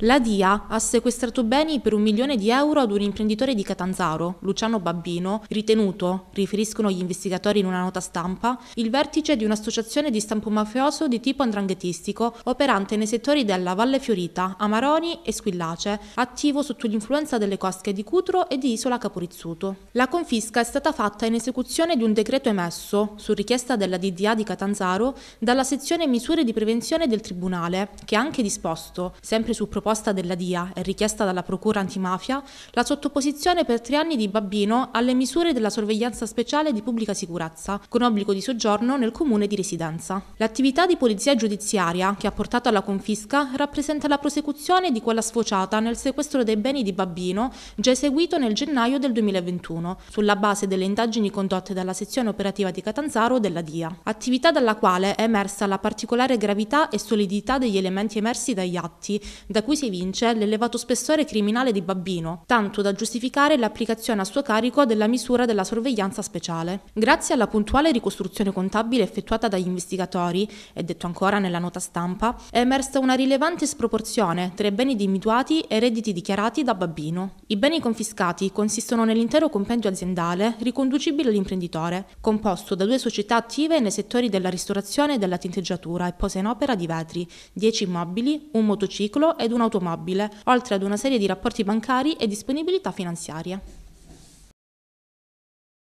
La DIA ha sequestrato beni per un milione di euro ad un imprenditore di Catanzaro, Luciano Babbino, ritenuto, riferiscono gli investigatori in una nota stampa, il vertice di un'associazione di stampo mafioso di tipo andranghettistico operante nei settori della Valle Fiorita, Amaroni e Squillace, attivo sotto l'influenza delle cosche di Cutro e di Isola Caporizzuto. La confisca è stata fatta in esecuzione di un decreto emesso, su richiesta della DDA di Catanzaro, dalla sezione misure di prevenzione del Tribunale, che ha anche disposto, sempre su proposta proposta della DIA e richiesta dalla Procura antimafia, la sottoposizione per tre anni di Babbino alle misure della sorveglianza speciale di pubblica sicurezza, con obbligo di soggiorno nel comune di residenza. L'attività di polizia giudiziaria, che ha portato alla confisca, rappresenta la prosecuzione di quella sfociata nel sequestro dei beni di Babbino, già eseguito nel gennaio del 2021, sulla base delle indagini condotte dalla sezione operativa di Catanzaro della DIA. Attività dalla quale è emersa la particolare gravità e solidità degli elementi emersi dagli atti, da cui cui si evince l'elevato spessore criminale di Babbino, tanto da giustificare l'applicazione a suo carico della misura della sorveglianza speciale. Grazie alla puntuale ricostruzione contabile effettuata dagli investigatori, e detto ancora nella nota stampa, è emersa una rilevante sproporzione tra i beni dimituati e i redditi dichiarati da Babbino. I beni confiscati consistono nell'intero compendio aziendale riconducibile all'imprenditore, composto da due società attive nei settori della ristorazione e della tinteggiatura e posa in opera di vetri, 10 immobili, un motociclo ed una un'automobile, oltre ad una serie di rapporti bancari e disponibilità finanziarie.